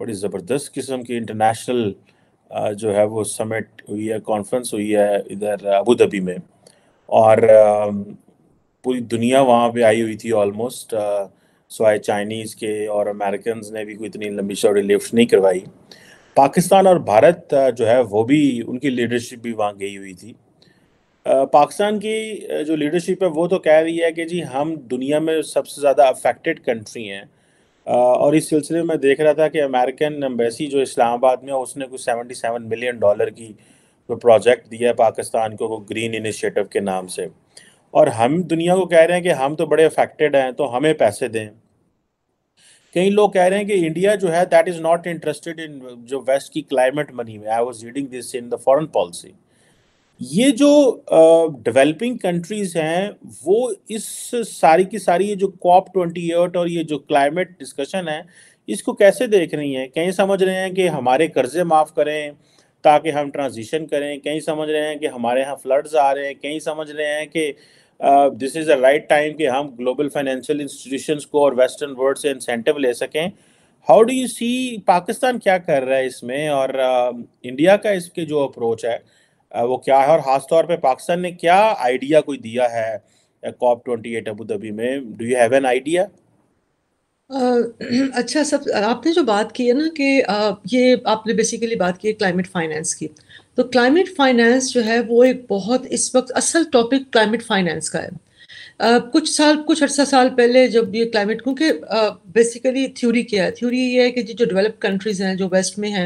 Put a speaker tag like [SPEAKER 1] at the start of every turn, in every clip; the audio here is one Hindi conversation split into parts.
[SPEAKER 1] बड़ी ज़बरदस्त किस्म की इंटरनेशनल जो है वो समिट हुई है कॉन्फ्रेंस हुई है इधर अबू धाबी में और पूरी दुनिया वहाँ पे आई हुई थी ऑलमोस्ट सोए चाइनीज़ के और अमेरिकन ने भी कोई इतनी लंबी चौड़ी लिफ्ट नहीं करवाई पाकिस्तान और भारत जो है वो भी उनकी लीडरशिप भी वहाँ गई हुई थी पाकिस्तान की जो लीडरशिप है वो तो कह रही है कि जी हम दुनिया में सबसे ज़्यादा अफेक्टेड कंट्री हैं और इस सिलसिले में देख रहा था कि अमेरिकन एम्बेसी जो इस्लामाबाद में उसने कुछ सेवेंटी सेवन मिलियन डॉलर की प्रोजेक्ट दिया है पाकिस्तान को ग्रीन इनिशिएटिव के नाम से और हम दुनिया को कह रहे हैं कि हम तो बड़े अफेक्टेड हैं तो हमें पैसे दें कई लोग कह रहे हैं कि इंडिया जो है that is not interested in जो वेस्ट की क्लाइमेट मनी में I was reading this in the foreign policy ये जो डेवलपिंग कंट्रीज हैं वो इस सारी की सारी ये जो कॉप ट्वेंटी एट और ये जो क्लाइमेट डिस्कशन है इसको कैसे देख रही हैं कहीं समझ रहे हैं कि हमारे कर्जे माफ़ करें ताकि हम ट्रांजिशन करें कहीं समझ रहे हैं कि हमारे यहाँ फ्लड्स आ रहे हैं कहीं समझ रहे हैं कि this is a right time कि हम ग्लोबल फाइनेंशियल इंस्टीट्यूशंस को और वेस्टर्न वर्ल्ड से इंसेंटिव ले सकें how do you see Pakistan क्या कर रहा है इसमें और uh, इंडिया का इसके जो अप्रोच है वो क्या है और ख़ासतौर पर पाकिस्तान ने क्या आइडिया कोई दिया है COP twenty eight Abu Dhabi में do you have an idea
[SPEAKER 2] अच्छा सब आपने जो बात की है ना कि आ, ये आपने बेसिकली बात की है क्लाइमेट फाइनेंस की तो क्लाइमेट फाइनेंस जो है वो एक बहुत इस वक्त असल टॉपिक क्लाइमेट फाइनेंस का है Uh, कुछ साल कुछ अर्सा साल पहले जब ये क्लाइमेट क्योंकि बेसिकली थ्योरी क्या है थ्योरी ये है कि जो डेवलप कंट्रीज़ हैं जो वेस्ट में हैं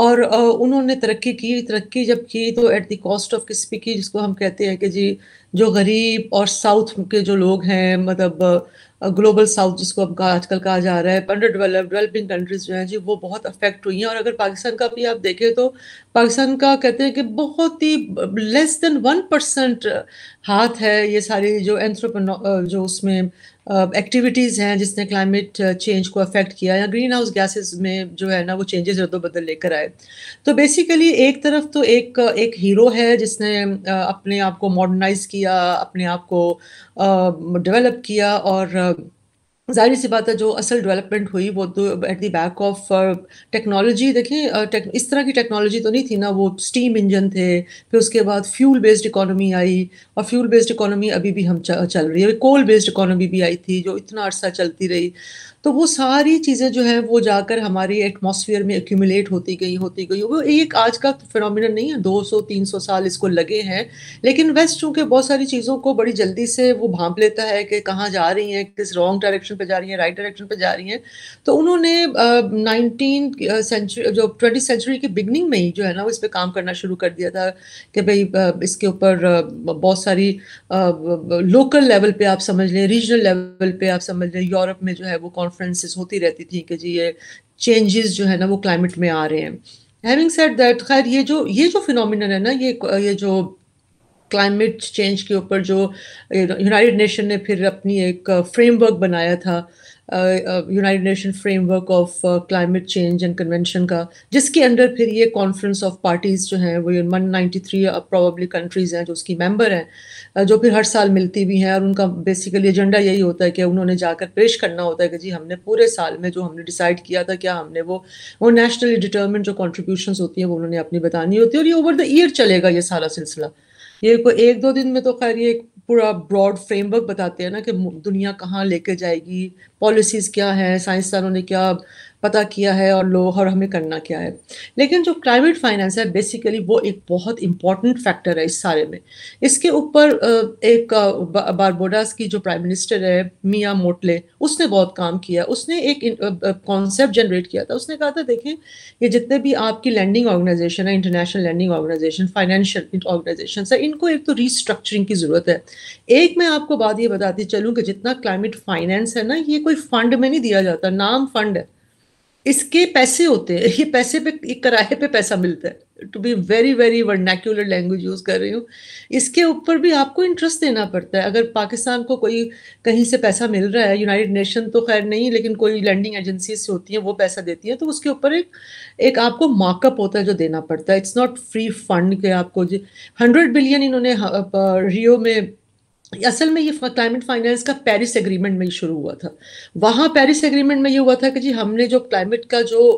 [SPEAKER 2] और उन्होंने तरक्की की तरक्की जब की तो एट दी कॉस्ट ऑफ किसी की जिसको हम कहते हैं कि जी जो गरीब और साउथ के जो लोग हैं मतलब ग्लोबल साउथ जिसको अब आजकल कहा जा रहा है अंडर डेवलप डेवलपिंग कंट्रीज जो हैं जी वो बहुत अफेक्ट हुई हैं और अगर पाकिस्तान का भी आप देखें तो पाकिस्तान का कहते हैं कि बहुत ही लेस देन वन परसेंट हाथ है ये सारी जो एंथ्रोपनो जो उसमें एक्टिविटीज़ हैं जिसने क्लाइमेट चेंज को अफेक्ट किया या ग्रीन हाउस गैसेस में जो है ना वो चेंजेस तो बदल लेकर आए तो बेसिकली एक तरफ तो एक एक हीरो है जिसने अपने आप को मॉडर्नाइज किया अपने आप को डेवलप किया और जाहिर सी बात है जो असल डेवलपमेंट हुई वो तो at the back of technology देखें इस तरह की टेक्नोलॉजी तो नहीं थी ना वो स्टीम इंजन थे फिर उसके बाद फ्यूल बेस्ड इकोनॉमी आई और फ्यूल बेस्ड इकोनॉमी अभी भी हम चल रही है कोल बेस्ड इकोनॉमी भी आई थी जो इतना अरसा चलती रही तो वो सारी चीज़ें जो है वो जाकर हमारी एटमोसफियर में एक्यूमुलेट होती गई होती गई वो एक आज का फिनमिन नहीं है 200-300 साल इसको लगे हैं लेकिन वेस्ट चूँकि बहुत सारी चीज़ों को बड़ी जल्दी से वो भांप लेता है कि कहाँ जा रही हैं किस रॉन्ग डायरेक्शन पर जा रही हैं राइट डायरेक्शन पर जा रही हैं तो उन्होंने नाइनटीन सेंचुरी जो ट्वेंटी सेंचुरी की बिगनिंग में ही जो है ना वो इस पर काम करना शुरू कर दिया था कि भाई इसके ऊपर बहुत सारी लोकल लेवल पर आप समझ लें रीजनल लेवल पर आप समझ लें यूरोप में जो है वो कॉन्फ्रेंस कॉन्फ्रेंसेस होती रहती थी कि जी ये चेंजेस जो है ना वो क्लाइमेट में आ रहे हैं हैविंग सेट दैट खैर ये जो ये जो फिनोमिनल है ना ये ये जो क्लाइमेट चेंज के ऊपर जो यूनाइटेड नेशन ने फिर अपनी एक फ्रेमवर्क बनाया था united nation framework of climate change and convention का जिसके अंडर फिर ये कॉन्फ्रेंस ऑफ पार्टीज़ जो हैं वो one ninety three probably countries हैं जो उसकी मेम्बर हैं जो फिर हर साल मिलती भी हैं और उनका बेसिकली एजेंडा यही होता है कि उन्होंने जाकर पेश करना होता है कि जी हमने पूरे साल में जो हमने डिसाइड किया था क्या हमने वो वो नेशनली डिटर्मेंट जो कॉन्ट्रीब्यूशन होती हैं वो उन्होंने अपनी बतानी होती है और ये ओवर द ईयर चलेगा ये सारा सिलसिला ये कोई एक दो दिन में तो खैर ये पूरा ब्रॉड फ्रेमवर्क बताते हैं ना कि दुनिया कहाँ लेके जाएगी पॉलिसीज़ क्या है साइंसदानों ने क्या पता किया है और लोग और हमें करना क्या है लेकिन जो प्राइवेट फाइनेंस है बेसिकली वो एक बहुत इंपॉर्टेंट फैक्टर है इस सारे में इसके ऊपर एक बारबोडास की जो प्राइम मिनिस्टर है मियाँ मोटले उसने बहुत काम किया उसने एक कॉन्सेप्ट जनरेट किया था उसने कहा था देखें ये जितने भी आपकी लैंडिंग ऑर्गेनाइजेशन है international landing organisation financial organisation है इनको एक तो रिस्ट्रक्चरिंग की ज़रूरत है एक मैं आपको बात ये बताती चलूँ कि जितना क्लाइमेट फाइनेंस है ना ये कोई कोई फंड में नहीं दिया जाता नाम फंड है इसके पैसे होते हैं ये पैसे पे एक किराए पे पैसा मिलता है to be very very vernacular language use कर रही हूँ इसके ऊपर भी आपको इंटरेस्ट देना पड़ता है अगर पाकिस्तान को कोई कहीं से पैसा मिल रहा है यूनाइटेड नेशन तो खैर नहीं लेकिन कोई लैंडिंग एजेंसी से होती हैं वो पैसा देती हैं तो उसके ऊपर एक एक आपको मार्कअप होता है जो देना पड़ता है इट्स नॉट फ्री फंड के आपको जी हंड्रेड बिलियन इन्होंने रियो हाँ, में असल में ये क्लाइमेट फाइनेंस का पेरिस एग्रीमेंट में ही शुरू हुआ था वहाँ पेरिस एग्रीमेंट में ये हुआ था कि जी हमने जो क्लाइमेट का जो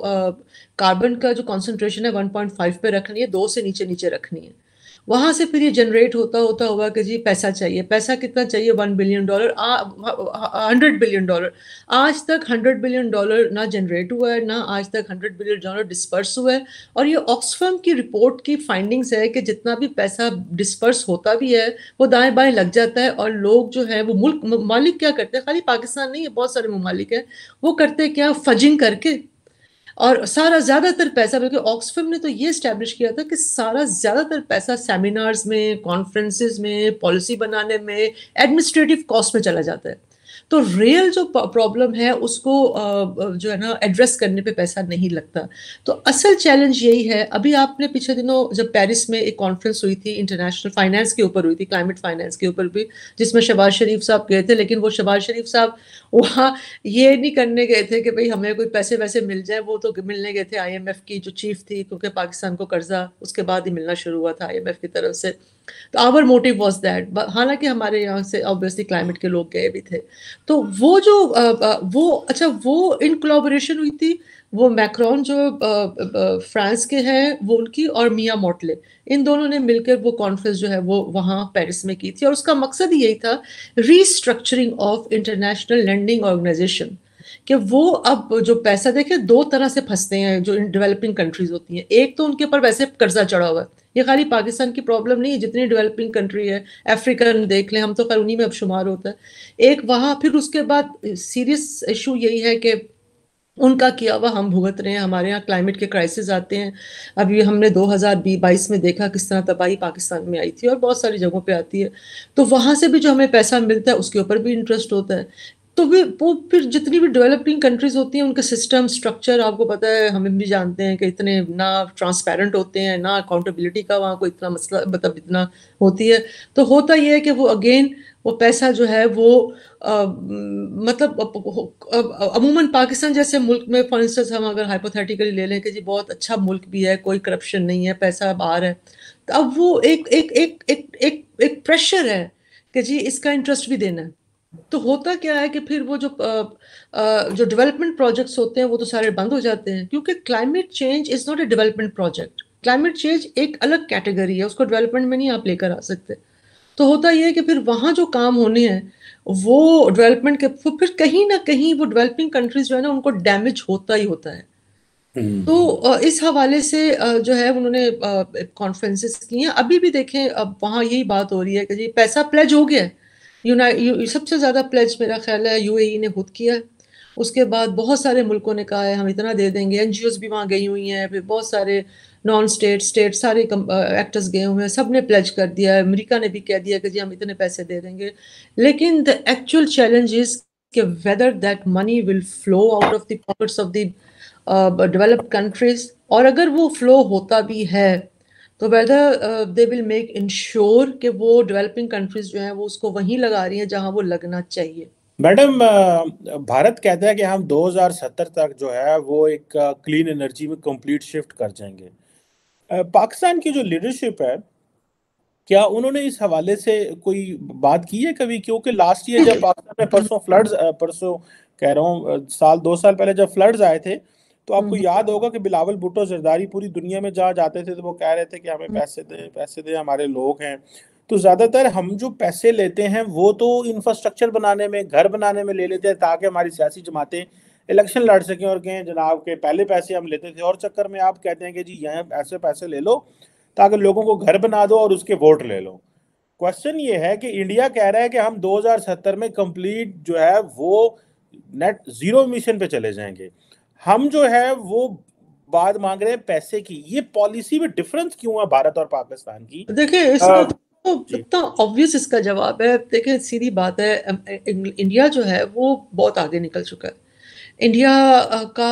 [SPEAKER 2] कार्बन का जो कॉन्सेंट्रेशन है 1.5 पे रखनी है दो से नीचे नीचे रखनी है वहाँ से फिर ये जनरेट होता होता हुआ कि जी पैसा चाहिए पैसा कितना चाहिए one billion dollar hundred billion dollar आज तक हंड्रेड बिलियन डॉलर ना जनरेट हुआ है ना आज तक हंड्रेड बिलियन डॉलर डिस्पर्स हुआ है और ये ऑक्सफर्म की रिपोर्ट की फाइंडिंग्स है कि जितना भी पैसा डिस्पर्स होता भी है वो दाएं बाएं लग जाता है और लोग जो है वो मुल्क ममालिक क्या करते हैं खाली पाकिस्तान नहीं है बहुत सारे ममालिक हैं वो करते क्या फजिंग करके और सारा ज़्यादातर पैसा बल्कि ऑक्सफर्म ने तो ये इस्टेब्लिश किया था कि सारा ज़्यादातर पैसा सेमिनार्स में कॉन्फ्रेंसेस में पॉलिसी बनाने में एडमिनिस्ट्रेटिव कॉस्ट में चला जाता है तो रियल जो प्रॉब्लम है उसको जो है ना एड्रेस करने पे पैसा नहीं लगता तो असल चैलेंज यही है अभी आपने पिछले दिनों जब पेरिस में एक कॉन्फ्रेंस हुई थी इंटरनेशनल फाइनेंस के ऊपर हुई थी क्लाइमेट फाइनेंस के ऊपर भी जिसमें शबाज शरीफ साहब गए थे लेकिन वो शबाज शरीफ साहब वहाँ ये नहीं करने गए थे कि भाई हमें कोई पैसे वैसे मिल जाए वो तो मिलने गए थे आई की जो चीफ थी क्योंकि पाकिस्तान को कर्जा उसके बाद ही मिलना शुरू हुआ था आई की तरफ से तो आवर मोटिव वॉज दैट हालांकि हमारे यहाँ से ऑब्वियसली क्लाइमेट के लोग गए भी थे तो वो जो वो अच्छा वो इन कोलाबोरेशन हुई थी वो मैक्रॉन जो फ्रांस के हैं वो उनकी और मियाँ मोटले इन दोनों ने मिलकर वो कॉन्फ्रेंस जो है वो वहाँ पेरिस में की थी और उसका मकसद यही था restructuring of international landing organisation कि वो अब जो पैसा देखे दो तरह से फंसते हैं जो डेवलपिंग कंट्रीज होती हैं एक तो उनके ऊपर वैसे कर्जा चढ़ा हुआ है ये खाली पाकिस्तान की प्रॉब्लम नहीं है जितनी डेवलपिंग कंट्री है अफ्रीकन देख लें हम तो खैर उन्हीं में अब शुमार होता है एक वहाँ फिर उसके बाद सीरियस इशू यही है कि उनका किया हुआ हम भुगत रहे हैं हमारे यहाँ क्लाइमेट के क्राइसिस आते हैं अभी हमने दो हज़ार में देखा किस तरह तबाही पाकिस्तान में आई थी और बहुत सारी जगहों पे आती है तो वहाँ से भी जो हमें पैसा मिलता है उसके ऊपर भी इंटरेस्ट होता है तो वे वो फिर जितनी भी डेवलपिंग कंट्रीज होती हैं उनके सिस्टम स्ट्रक्चर आपको पता है हम भी जानते हैं कि इतने ना ट्रांसपेरेंट होते हैं ना अकाउंटेबिलिटी का वहाँ को इतना मसला मतलब इतना होती है तो होता यह है कि वो अगेन वो पैसा जो है वो आ, मतलब अमूमन पाकिस्तान जैसे मुल्क में फॉर इंस्टेंस हम अगर हाइपोथेटिकली ले लें कि जी बहुत अच्छा मुल्क भी है कोई करप्शन नहीं है पैसा बाहर है तो अब वो एक एक एक एक एक, एक, एक प्रेशर है कि जी इसका इंटरेस्ट भी देना है तो होता क्या है कि फिर वो जो आ, आ, जो डेवलपमेंट प्रोजेक्ट्स होते हैं वो तो सारे बंद हो जाते हैं क्योंकि climate change is not a development project climate change एक अलग कैटेगरी है उसको डेवलपमेंट में नहीं आप लेकर आ सकते तो होता यह है कि फिर वहाँ जो काम होने हैं वो डेवलपमेंट के फिर कहीं ना कहीं वो डेवलपिंग कंट्रीज जो है ना उनको डैमेज होता ही होता है हम्म। तो इस हवाले से जो है उन्होंने कॉन्फ्रेंसेस की हैं अभी भी देखें अब वहाँ यही बात हो रही है कि जी पैसा प्लेज हो गया है यूनाइट सबसे ज़्यादा प्लेज मेरा ख्याल है यू e ने खुद किया है उसके बाद बहुत सारे मुल्कों ने कहा है हम इतना दे देंगे एन भी वहाँ गई हुई हैं फिर बहुत सारे नॉन स्टेट स्टेट सारे एक्टर्स गए हुए हैं सब ने प्लेज कर दिया है अमेरिका ने भी कह दिया कि जी हम इतने पैसे दे देंगे लेकिन द एक्चुअल चैलेंज इज़ कि whether that money will flow out of the pockets of the developed countries और अगर वो फ्लो होता भी है तो whether they will make ensure कि वो डेवलपिंग कंट्रीज जो हैं वो उसको वहीं लगा रही हैं जहां वो लगना चाहिए
[SPEAKER 1] मैडम uh, भारत कहता है कि हम 2070 तक जो है वो एक क्लीन uh, एनर्जी में कंप्लीट शिफ्ट कर जाएंगे uh, पाकिस्तान की जो लीडरशिप है क्या उन्होंने इस हवाले से कोई बात की है कभी क्योंकि लास्ट ईयर जब पाकिस्तान में परसों फ्लड्स परसों कह रहा हूँ साल दो साल पहले जब फ्लड्स आए थे तो आपको हम्म। याद होगा कि बिलावल भुट्टो जरदारी पूरी दुनिया में जा जाते थे तो वो कह रहे थे कि हमें हम्म। पैसे दें पैसे दें हमारे लोग हैं तो ज़्यादातर हम जो पैसे लेते हैं वो तो इंफ्रास्ट्रक्चर बनाने में घर बनाने में ले लेते हैं ताकि हमारी सियासी जमातें इलेक्शन लड़ सकें और कहें जनाब के पहले पैसे हम लेते थे और चक्कर में आप कहते हैं कि जी यहाँ ऐसे पैसे ले लो ताकि लोगों को घर बना दो और उसके वोट ले लो क्वेश्चन ये है कि इंडिया कह रहा है कि हम 2070 में कंप्लीट जो है वो नेट जीरो मिशन पे चले जाएंगे हम जो है वो बाद मांग रहे हैं पैसे की ये पॉलिसी में डिफरेंस क्यों है भारत और पाकिस्तान की
[SPEAKER 2] देखिए तो इतना ऑब्वियस इसका जवाब है देखिए सीधी बात है इंडिया जो है वो बहुत आगे निकल चुका है इंडिया का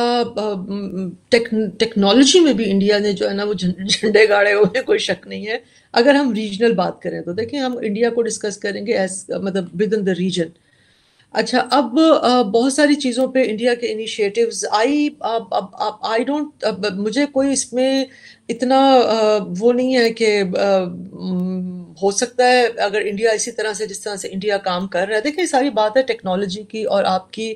[SPEAKER 2] टेक टेक्नोलॉजी में भी इंडिया ने जो है ना वो झंडे गाड़े हुए कोई शक नहीं है अगर हम रीजनल बात करें तो देखें हम इंडिया को डिस्कस करेंगे एज मतलब विद इन द रीजन अच्छा अब बहुत सारी चीज़ों पे इंडिया के इनिशिएटिव्स आई अब आई डोंट मुझे कोई इसमें इतना वो नहीं है कि हो सकता है अगर इंडिया इसी तरह से जिस तरह से इंडिया काम कर रहा है देखिए सारी बात है टेक्नोलॉजी की और आपकी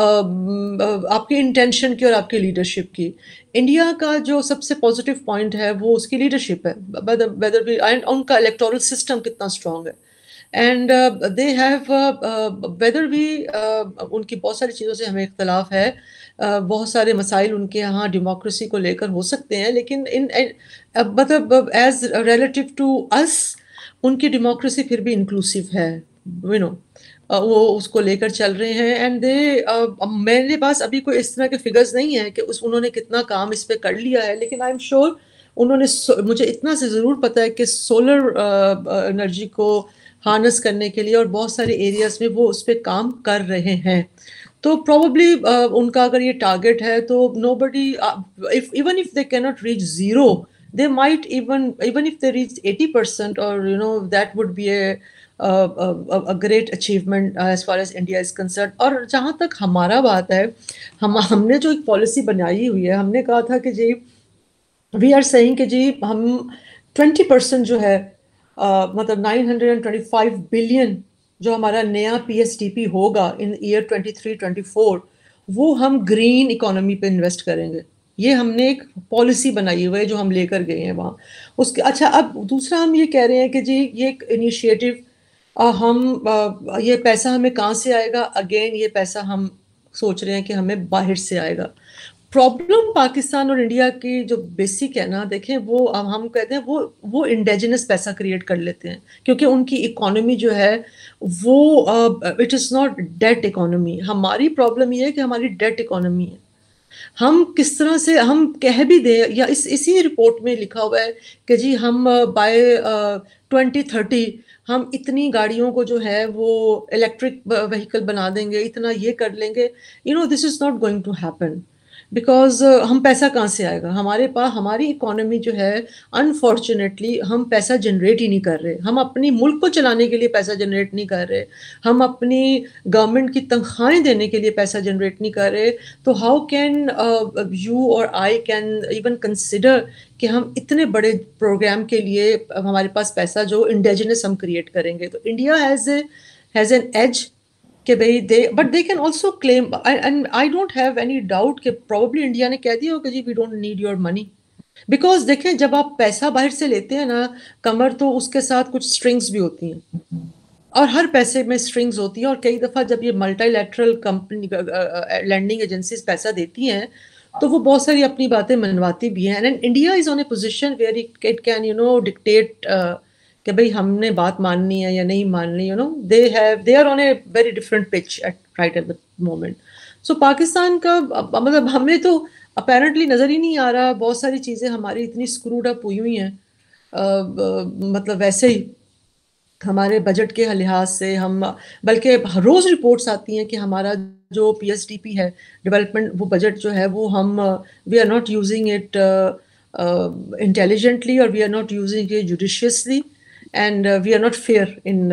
[SPEAKER 2] आपकी इंटेंशन की और आपकी लीडरशिप की इंडिया का जो सबसे पॉजिटिव पॉइंट है वो उसकी लीडरशिप है वेदर बी एंड उनका इलेक्टोरल सिस्टम कितना स्ट्रांग है एंड दे हैव वेदर भी uh, उनकी बहुत सारी चीज़ों से हमें इख्तलाफ है uh, बहुत सारे मसाइल उनके यहाँ डेमोक्रेसी को लेकर हो सकते हैं लेकिन इन मतलब एज रिलेटिव टू अस उनकी डेमोक्रेसी फिर भी इंक्लूसिव है यू नो uh, वो उसको लेकर चल रहे हैं एंड दे uh, मेरे पास अभी कोई इस तरह के फिगर्स नहीं है कि उस उन्होंने कितना काम इस पर कर लिया है लेकिन आई एम श्योर उन्होंने मुझे इतना से ज़रूर पता है कि सोलर एनर्जी uh, uh को हार्नेस करने के लिए और बहुत सारे एरियाज में वो उस पर काम कर रहे हैं तो प्रॉब्ली uh, उनका अगर ये टारगेट है तो nobody if even if they cannot reach zero they might even even if they reach eighty percent और you know that would be a great achievement as far as India is concern और जहाँ तक हमारा बात है हम हमने जो एक पॉलिसी बनाई हुई है हमने कहा था कि जी वी आर सही कि जी हम ट्वेंटी परसेंट जो है मतलब 925 बिलियन जो हमारा नया पीएसटीपी होगा इन ईयर 23-24 वो हम ग्रीन इकोनॉमी पे इन्वेस्ट करेंगे ये हमने एक पॉलिसी बनाई हुई है जो हम लेकर गए हैं वहाँ उसके अच्छा अब दूसरा हम ये कह रहे हैं कि जी ये एक इनिशिएटिव हम आ, ये पैसा हमें कहाँ से आएगा अगेन ये पैसा हम सोच रहे हैं कि हमें बाहर से आएगा प्रॉब्लम पाकिस्तान और इंडिया की जो बेसिक है ना देखें वो अब हम कहते हैं वो वो इंडेजिनस पैसा क्रिएट कर लेते हैं क्योंकि उनकी इकोनॉमी जो है वो it is not debt economy हमारी प्रॉब्लम ये है कि हमारी डेट इकोनॉमी है हम किस तरह से हम कह भी दें या इस इसी रिपोर्ट में लिखा हुआ है कि जी हम बाय ट्वेंटी थर्टी हम इतनी गाड़ियों को जो है वो इलेक्ट्रिक व्हीकल uh, बना देंगे इतना ये कर लेंगे you know this is not going to happen because uh, हम पैसा कहाँ से आएगा हमारे पास हमारी इकोनॉमी जो है अनफॉर्चुनेटली हम पैसा जनरेट ही नहीं कर रहे हम अपने मुल्क को चलाने के लिए पैसा जनरेट नहीं कर रहे हम अपनी गवर्नमेंट की तनख्वाहें देने के लिए पैसा जनरेट नहीं कर रहे तो हाउ कैन यू और आई कैन इवन कंसिडर कि हम इतने बड़े प्रोग्राम के लिए हमारे पास पैसा जो इंडेजनस हम क्रिएट करेंगे तो India has has an edge कि भाई they but they can also claim and I don't have any doubt कि प्रॉब्ली इंडिया ने कह दिया हो कि जी we don't need your money because देखें जब आप पैसा बाहर से लेते हैं ना कमर तो उसके साथ कुछ स्ट्रिंग्स भी होती हैं और हर पैसे में स्ट्रिंग्स होती हैं और कई दफ़ा जब ये मल्टीलैटरल कंपनी लैंडिंग एजेंसीज पैसा देती हैं तो वो बहुत सारी अपनी बातें मनवाती भी हैं and India is on a position where it can you know dictate कि भाई हमने बात माननी है या नहीं माननी you know they have they are on a very different pitch at right at the moment so Pakistan का मतलब हमें तो अपेरेंटली नज़र ही नहीं आ रहा बहुत सारी चीज़ें हमारी इतनी स्क्रूड अप हुई हुई हैं मतलब वैसे ही हमारे बजट के लिहाज से हम बल्कि रोज़ रिपोर्ट्स आती हैं कि हमारा जो पीएसडीपी है डेवलपमेंट वो बजट जो है वो हम we are not using it intelligently और we are not using it judiciously and we are not fair in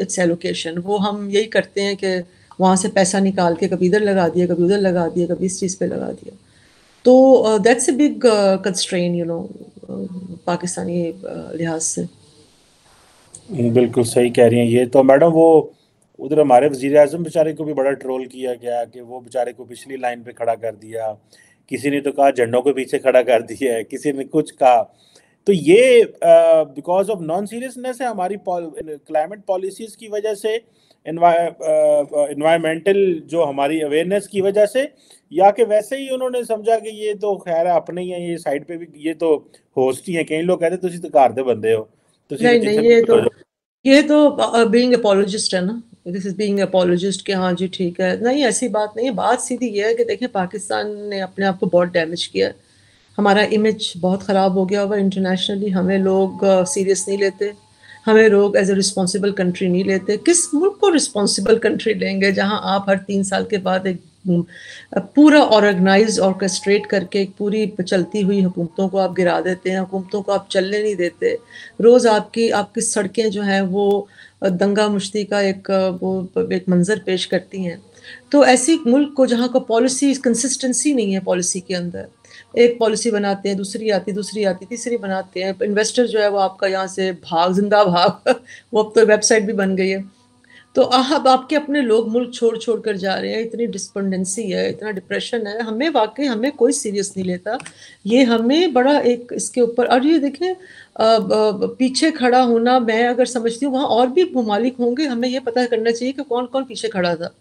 [SPEAKER 2] its allocation वो हम यही करते हैं कि वहाँ से पैसा निकाल के कभी इधर लगा दिया कभी उधर लगा दिया कभी इस चीज़ पे लगा दिया तो that's a big constraint you know Pakistani uh, लिहाज से
[SPEAKER 1] बिल्कुल सही कह रही हैं ये तो मैडम वो उधर हमारे वजीर अजम बेचारे को भी बड़ा ट्रोल किया गया कि वो बेचारे को पिछली लाइन पे खड़ा कर दिया किसी ने तो कहा झंडों के पीछे खड़ा कर दिया है किसी ने कुछ कहा तो ये बिकॉज ऑफ नॉन सीरियसनेस है हमारी क्लाइमेट पॉलिसीज की वजह से इन्वायरमेंटल uh, जो हमारी अवेयरनेस की वजह से या कि वैसे ही उन्होंने समझा कि ये तो खैर अपने ही है ये साइड पे भी ये तो होस्ट ही है कई लोग कहते तुसी तो घर के बंदे हो नहीं तो नहीं ये तो
[SPEAKER 2] ये तो बीइंग अपोलोजिस्ट है ना दिस इज बीइंग अपोलोजिस्ट के हाँ जी ठीक है नहीं ऐसी बात नहीं है बात सीधी ये है कि देखिए पाकिस्तान ने अपने आप को बहुत डैमेज किया है हमारा इमेज बहुत ख़राब हो गया और इंटरनेशनली हमें लोग सीरियस uh, नहीं लेते हमें लोग एज ए रिस्पॉन्सिबल कंट्री नहीं लेते किस मुल्क को रिस्पॉन्सिबल कंट्री लेंगे जहाँ आप हर तीन साल के बाद एक हम्म, पूरा ऑर्गेनाइज ऑर्केस्ट्रेट करके एक पूरी चलती हुई हुकूमतों को आप गिरा देते हैं हुकूमतों को आप चलने नहीं देते रोज़ आपकी आपकी सड़कें जो हैं वो दंगा मुश्ती का एक वो एक मंज़र पेश करती हैं तो ऐसी मुल्क को जहाँ का पॉलिसी कंसिस्टेंसी नहीं है पॉलिसी के अंदर एक पॉलिसी बनाते हैं दूसरी आती दूसरी आती तीसरी बनाते हैं इन्वेस्टर जो है वो आपका यहाँ से भाग जिंदा भाग वो अब तो वेबसाइट भी बन गई है तो अब आपके अपने लोग मुल्क छोड़ छोड़ कर जा रहे हैं इतनी डिस्पेंडेंसी है इतना डिप्रेशन है हमें वाकई हमें कोई सीरियस नहीं लेता ये हमें बड़ा एक इसके ऊपर और ये देखें पीछे खड़ा होना मैं अगर समझती हूँ वहाँ और भी ममालिक होंगे हमें ये पता करना चाहिए कि कौन कौन पीछे खड़ा था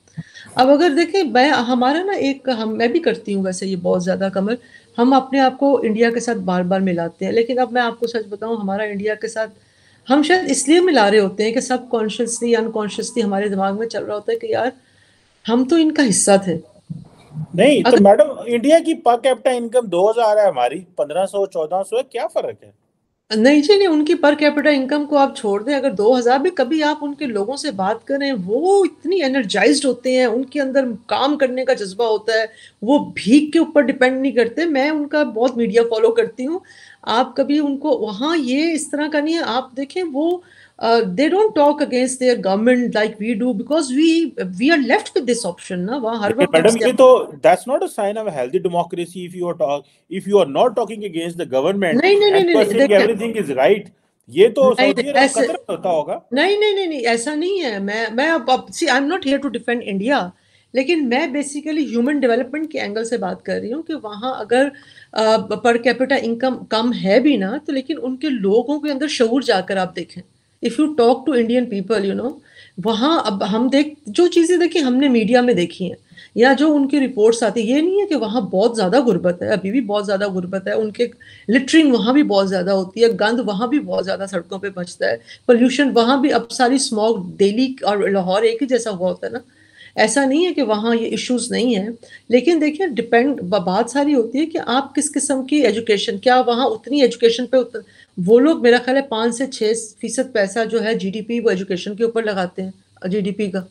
[SPEAKER 2] अब अगर देखें मैं हमारा ना एक हम मैं भी करती हूँ वैसे ये बहुत ज़्यादा कमर हम अपने आप को इंडिया के साथ बार बार मिलाते हैं लेकिन अब मैं आपको सच बताऊं हमारा इंडिया के साथ हम शायद इसलिए मिला रहे होते हैं कि सब कॉन्शियसली अनकॉन्शियसली हमारे दिमाग में चल रहा होता है कि यार हम तो इनका हिस्सा थे
[SPEAKER 1] नहीं तो अगर... तो मैडम इंडिया की पर कैपिटा इनकम 2000 है हमारी 1500 1400 है क्या फर्क है
[SPEAKER 2] नहीं जी, नहीं उनकी पर कैपिटा इनकम को आप छोड़ दें अगर 2000 में कभी आप उनके लोगों से बात करें वो इतनी एनर्जाइज्ड होते हैं उनके अंदर काम करने का जज्बा होता है वो भीख के ऊपर डिपेंड नहीं करते मैं उनका बहुत मीडिया फॉलो करती हूँ आप कभी उनको वहाँ ये इस तरह का नहीं है आप देखें वो uh, they don't talk against their government like we do because we we are left with this option na wah har waqt madam ye to
[SPEAKER 1] that's not a sign of a healthy democracy if you are talk if you are not talking against the government nahin, nahin, and nahin, everything is right ये तो ऐसे होता होगा
[SPEAKER 2] नहीं नहीं नहीं नहीं ऐसा नहीं है मैं मैं अब see I am not here to defend India लेकिन मैं बेसिकली ह्यूमन डेवलपमेंट के एंगल से बात कर रही हूँ कि वहाँ अगर पर कैपिटा इनकम कम है भी ना तो लेकिन उनके लोगों के अंदर शऊर जाकर आप देखें if you talk to Indian people you know वहाँ अब हम देख जो चीज़ें देखी हमने मीडिया में देखी हैं या जो उनकी रिपोर्ट्स आती ये नहीं है कि वहाँ बहुत ज़्यादा गुर्बत है अभी भी बहुत ज़्यादा गुर्बत है उनके लिटरिंग वहाँ भी बहुत ज़्यादा होती है गंद वहाँ भी बहुत ज़्यादा सड़कों पे बचता है पोल्यूशन वहाँ भी अब सारी स्मॉग डेली और लाहौर एक ही जैसा हुआ होता है ना ऐसा नहीं है कि वहाँ ये इश्यूज नहीं है लेकिन देखिए डिपेंड बात सारी होती है कि आप किस किस्म की एजुकेशन क्या वहाँ उतनी एजुकेशन पर उतना वो लोग मेरा ख्याल है पाँच से छः फीसद पैसा जो है जीडीपी वो एजुकेशन के ऊपर लगाते हैं जीडीपी का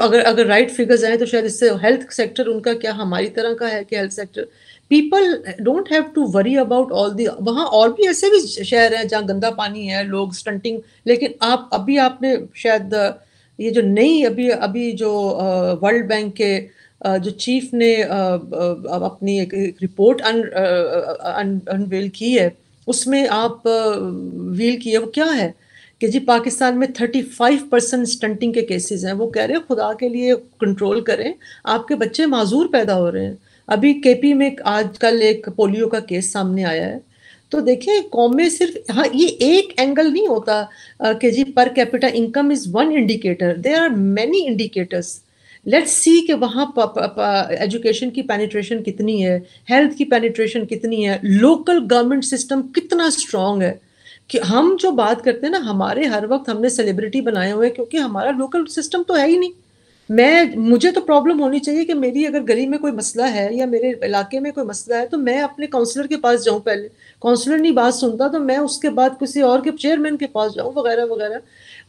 [SPEAKER 2] अगर अगर राइट फिगर्स आए तो शायद इससे हेल्थ सेक्टर उनका क्या हमारी तरह का है कि health sector people don't have to worry about all the वहाँ और भी ऐसे भी शहर हैं जहाँ गंदा पानी है लोग स्टंटिंग लेकिन आप अभी आपने शायद ये जो नई अभी अभी जो वर्ल्ड बैंक के जो चीफ ने अपनी एक रिपोर्ट अनवेल की है उसमें आप व्हील किए वो क्या है कि जी पाकिस्तान में थर्टी फाइव परसेंट स्टंटिंग के केसेस हैं वो कह रहे हैं खुदा के लिए कंट्रोल करें आपके बच्चे माजूर पैदा हो रहे हैं अभी केपी में आज कल एक पोलियो का केस सामने आया है तो देखिए कौम में सिर्फ हाँ ये एक एंगल नहीं होता कि जी per capita income is one indicator there are many indicators let's see कि वहाँ एजुकेशन की पेनिट्रेशन कितनी है हेल्थ की पेनिट्रेशन कितनी है लोकल गवर्नमेंट सिस्टम कितना स्ट्रांग है कि हम जो बात करते हैं ना हमारे हर वक्त हमने सेलिब्रिटी बनाए हुए हैं क्योंकि हमारा लोकल सिस्टम तो है ही नहीं मैं मुझे तो प्रॉब्लम होनी चाहिए कि मेरी अगर गली में कोई मसला है या मेरे इलाके में कोई मसला है तो मैं अपने काउंसलर के पास जाऊं पहले काउंसलर नहीं बात सुनता तो मैं उसके बाद किसी और के चेयरमैन के पास जाऊं वगैरह वगैरह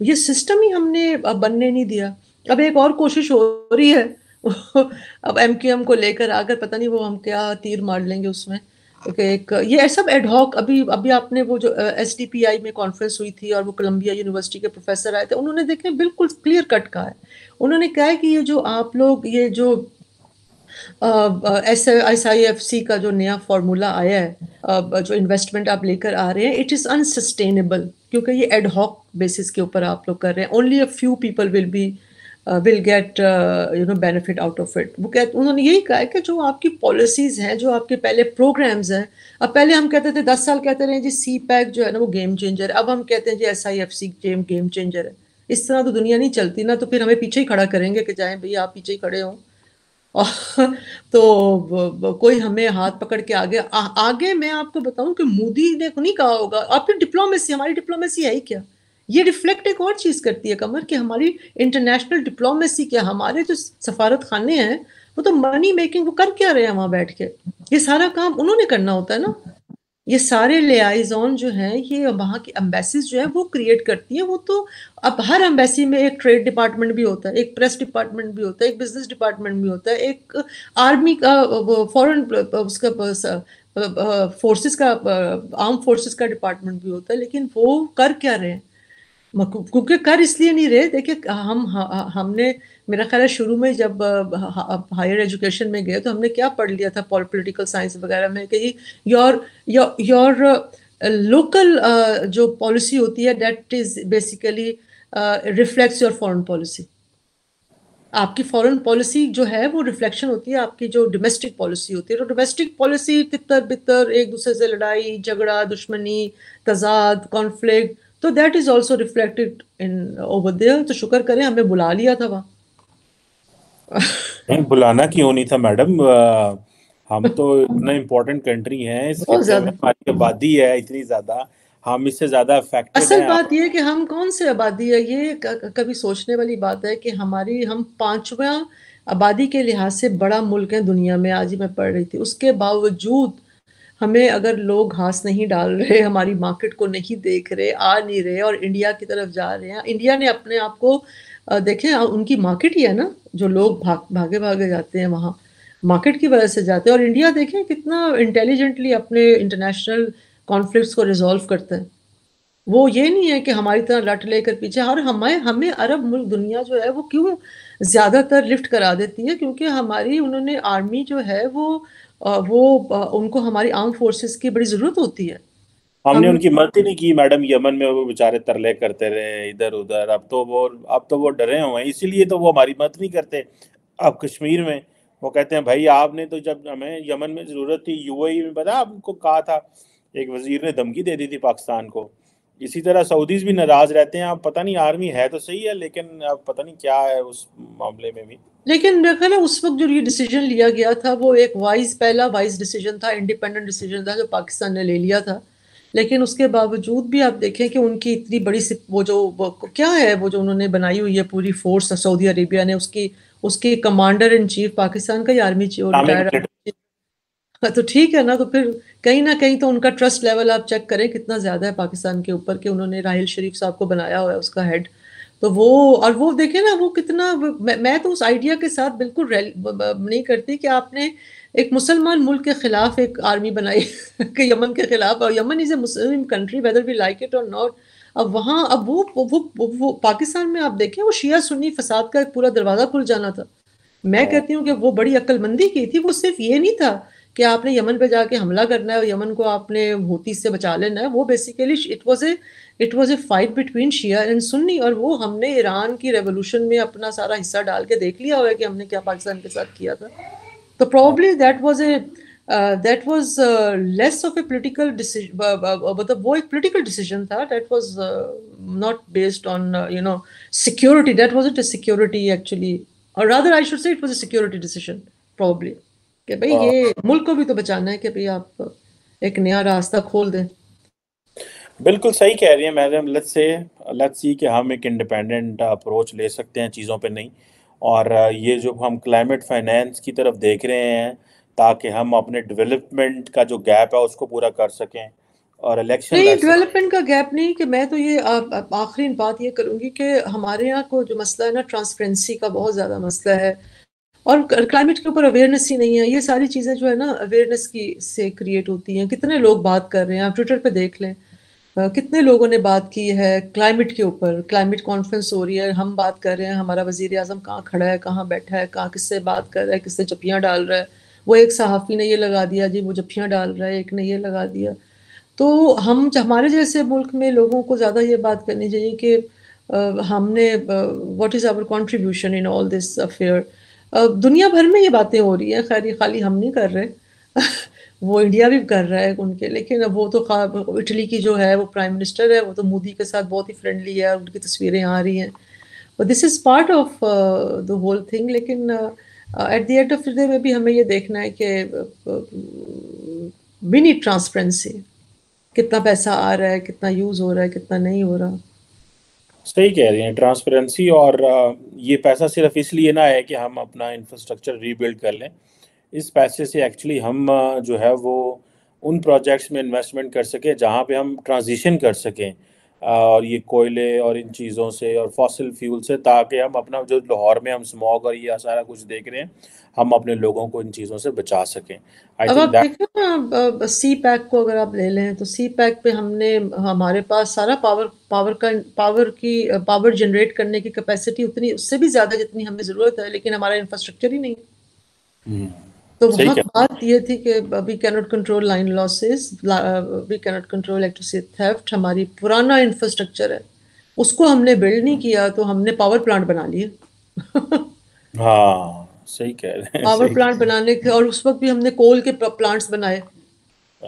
[SPEAKER 2] ये सिस्टम ही हमने बनने नहीं दिया अब एक और कोशिश हो रही है अब एम क्यू एम को लेकर आकर पता नहीं वो हम क्या तीर मार लेंगे उसमें क्योंकि एक ये सब एडहॉक अभी अभी आपने वो जो एस डी पी आई में कॉन्फ्रेंस हुई थी और वो कोलंबिया यूनिवर्सिटी के प्रोफेसर आए थे उन्होंने देखें बिल्कुल क्लियर कट कहा है उन्होंने कहा है कि ये जो आप लोग ये जो S S I F C का जो नया फार्मूला आया है uh, जो इन्वेस्टमेंट आप लेकर आ रहे हैं इट इज़ अनसस्टेनेबल क्योंकि ये एडहॉक बेसिस के ऊपर आप लोग कर रहे हैं only a few people will be will get you know benefit out of it वो कह उन्होंने यही कहा है कि जो आपकी पॉलिसीज़ हैं जो आपके पहले प्रोग्राम्स हैं अब पहले हम कहते थे दस साल कहते रहे जी सी पैक जो है ना वो गेम चेंजर है अब हम कहते हैं जी S I F C game game changer है इस तरह तो दुनिया नहीं चलती ना तो फिर हमें पीछे ही खड़ा करेंगे कि जाए भैया आप पीछे ही खड़े हों तो कोई हमें हाथ पकड़ के आगे आ, आगे मैं आपको बताऊं कि मोदी ने तो नहीं कहा होगा आपकी डिप्लोमेसी हमारी डिप्लोमेसी है ही क्या ये रिफ्लेक्ट एक और चीज़ करती है कमर कि हमारी इंटरनेशनल डिप्लोमेसी के हमारे जो सफारत खाने हैं वो तो मनी मेकिंग वो कर क्या रहे हैं वहाँ बैठ के ये सारा काम उन्होंने करना होता है ना ये सारे लियाजोन जो हैं ये वहाँ की एम्बेसीज जो है वो क्रिएट करती हैं वो तो अब हर एम्बेसी में एक ट्रेड डिपार्टमेंट भी होता है एक प्रेस डिपार्टमेंट भी होता है एक बिजनेस डिपार्टमेंट भी होता है एक आर्मी का वो फॉरेन उसका फोर्सेस का आर्म फोर्सेस का डिपार्टमेंट भी होता है लेकिन वो कर क्या रहे हैं क्योंकि कर इसलिए नहीं रहे देखिए हम हमने मेरा ख्याल है शुरू में जब हायर एजुकेशन में गए तो हमने क्या पढ़ लिया था पॉलिटिकल साइंस वगैरह में कि योर योर लोकल जो पॉलिसी होती है that is basically reflects your foreign policy आपकी फॉरेन पॉलिसी जो है वो रिफ्लेक्शन होती है आपकी जो डोमेस्टिक पॉलिसी होती है तो डोमेस्टिक पॉलिसी तितर बितर एक दूसरे से लड़ाई झगड़ा दुश्मनी तजाद कॉन्फ्लिक्ट तो that is also reflected in over there तो शुक्र करें हमें बुला लिया था वहां
[SPEAKER 1] नहीं बुलाना क्यों नहीं था मैडम हम तो इतना इम्पोर्टेंट कंट्री है हमारी आबादी है इतनी ज्यादा हम इससे ज्यादा अफेक्टेड असल बात
[SPEAKER 2] यह कि हम कौन से आबादी है ये कभी सोचने वाली बात है कि हमारी हम पांचवा आबादी के लिहाज से बड़ा मुल्क है दुनिया में आज ही मैं पढ़ रही थी उसके बावजूद हमें अगर लोग घास नहीं डाल रहे हमारी मार्केट को नहीं देख रहे आ नहीं रहे और इंडिया की तरफ जा रहे हैं इंडिया ने अपने आप को देखें उनकी मार्केट ही है ना जो लोग भाग भागे भागे जाते हैं वहाँ मार्केट की वजह से जाते हैं और इंडिया देखें कितना इंटेलिजेंटली अपने इंटरनेशनल कॉन्फ्लिक्ट को रिजॉल्व करते हैं वो ये नहीं है कि हमारी तरह लट लेकर पीछे और हमें हमें अरब मुल्क दुनिया जो है वो क्यों ज़्यादातर लिफ्ट करा देती है क्योंकि हमारी उन्होंने आर्मी जो है वो वो उनको हमारी आर्म फोर्सेस की बड़ी ज़रूरत होती है हमने हम... उनकी मदद
[SPEAKER 1] ही नहीं की मैडम यमन में वो बेचारे तरले करते रहे इधर उधर अब तो वो अब तो वो डरे हुए हैं इसीलिए तो वो हमारी मदद नहीं करते अब कश्मीर में वो कहते हैं भाई आपने तो जब हमें यमन में ज़रूरत थी यूएई में पता आपको कहा था एक वजीर ने धमकी दे दी थी पाकिस्तान को इसी तरह सऊदीज़ भी नाराज़ रहते हैं आप पता नहीं आर्मी है तो सही है लेकिन अब पता नहीं क्या है उस मामले
[SPEAKER 2] में भी लेकिन मेरा ख्याल है उस वक्त जो ये डिसीजन लिया गया था वो एक वाइज पहला वाइज डिसीजन था इंडिपेंडेंट डिसीजन था जो पाकिस्तान ने ले लिया था लेकिन उसके बावजूद भी आप देखें कि उनकी इतनी बड़ी वो जो वो, क्या है वो जो उन्होंने बनाई हुई है पूरी फोर्स सऊदी अरेबिया ने उसकी उसके कमांडर इन चीफ पाकिस्तान का ही आर्मी चीफ हाँ, तो ठीक है ना तो फिर कहीं ना कहीं तो उनका ट्रस्ट लेवल आप चेक करें कितना ज़्यादा है पाकिस्तान के ऊपर कि उन्होंने राहिल शरीफ साहब को बनाया हुआ है उसका हेड तो वो और वो देखे ना वो कितना मैं, मैं तो उस आइडिया के साथ बिल्कुल नहीं करती कि आपने एक मुसलमान मुल्क के खिलाफ एक आर्मी बनाई कि यमन के खिलाफ और Yemen is a Muslim country whether we like it और नॉट अब वहाँ अब वो वो, वो वो पाकिस्तान में आप देखें वो शिया सुन्नी फसाद का एक पूरा दरवाज़ा खुल जाना था मैं हाँ। कहती हूँ कि वो बड़ी अक्लमंदी की थी वो सिर्फ ये नहीं था कि आपने यमन पे जाके हमला करना है और यमन को आपने होती से बचा लेना है वो basically it was a it was a fight between Shia and Sunni और वो हमने ईरान की रेवोल्यूशन में अपना सारा हिस्सा डाल के देख लिया हुआ कि हमने क्या पाकिस्तान के साथ किया था तो probably that was a that was less of a political मतलब वो एक पोलिटिकल डिसीजन था that was not based on you know security that was it a security actually और rather I should say it was a security decision probably कि भाई ये मुल्क को भी तो बचाना है कि भाई आप एक नया रास्ता खोल दें बिल्कुल सही कह रही है मैडम
[SPEAKER 1] लत से लत सी कि हम एक इंडिपेंडेंट अप्रोच ले सकते हैं चीज़ों पर नहीं और ये जो हम क्लाइमेट फाइनेंस की तरफ देख रहे हैं ताकि हम अपने डेवलपमेंट का जो गैप है उसको पूरा कर सकें और इलेक्शन नहीं
[SPEAKER 2] डेवलपमेंट का गैप नहीं कि मैं तो ये आखिरी बात ये करूँगी कि हमारे यहाँ को जो मसला है ना ट्रांसपेरेंसी का बहुत ज़्यादा मसला है और क्लाइमेट के ऊपर अवेयरनेस ही नहीं है ये सारी चीज़ें जो है ना अवेयरनेस की से क्रिएट होती हैं कितने लोग बात कर रहे हैं आप ट्विटर पर देख लें कितने लोगों ने बात की है क्लाइमेट के ऊपर क्लाइमेट कॉन्फ्रेंस हो रही है हम बात कर रहे हैं हमारा वजीर अजम कहाँ खड़ा है कहाँ बैठा है कहाँ किससे बात कर रहा है किससे जपियाँ डाल रहा है वो एक सहाफ़ी ने ये लगा दिया जी वो जपियाँ डाल रहा है एक ने ये लगा दिया तो हम हमारे जैसे मुल्क में लोगों को ज़्यादा ये बात करनी चाहिए कि हमने what is our contribution in all this affair दुनिया भर में ये बातें हो रही हैं खैर ये खाली हम नहीं कर रहे वो इंडिया भी कर रहा है उनके लेकिन वो तो इटली की जो है वो प्राइम मिनिस्टर है वो तो मोदी के साथ बहुत ही फ्रेंडली है उनकी तस्वीरें आ रही हैं but this is part of the whole thing लेकिन at the end of the day में भी हमें ये देखना है कि मिनी uh, uh, ट्रांसपेरेंसी कितना पैसा आ रहा है कितना यूज़ हो रहा है कितना नहीं हो रहा
[SPEAKER 1] सही कह रही हैं ट्रांसपेरेंसी और uh, ये पैसा सिर्फ इसलिए ना है कि हम अपना इंफ्रास्ट्रक्चर रीबिल्ड कर लें इस पैसे से एक्चुअली हम जो है वो उन प्रोजेक्ट्स में इन्वेस्टमेंट कर सकें जहाँ पे हम ट्रांजिशन कर सकें और ये कोयले और इन चीज़ों से और फॉसिल फ्यूल से ताकि हम अपना जो लाहौर में हम स्मॉग और ये सारा कुछ देख रहे हैं हम अपने लोगों को इन चीज़ों से बचा सकें
[SPEAKER 2] सी पैक को अगर आप ले लें तो सी पैक पे हमने हमारे पास सारा पावर पावर का पावर की पावर जनरेट करने की कैपेसिटी उतनी उससे भी ज़्यादा जितनी हमें ज़रूरत है लेकिन हमारा इंफ्रास्ट्रक्चर ही नहीं हम्म। तो वहाँ बात ये थी कि we can not control line losses we can not control electricity theft हमारी पुराना इंफ्रास्ट्रक्चर है उसको हमने बिल्ड नहीं किया तो हमने पावर प्लांट बना लिए
[SPEAKER 1] हाँ सही कह रहे हैं पावर प्लांट बनाने
[SPEAKER 2] के और उस वक्त भी हमने कोल के प्लांट्स बनाए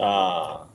[SPEAKER 1] हाँ।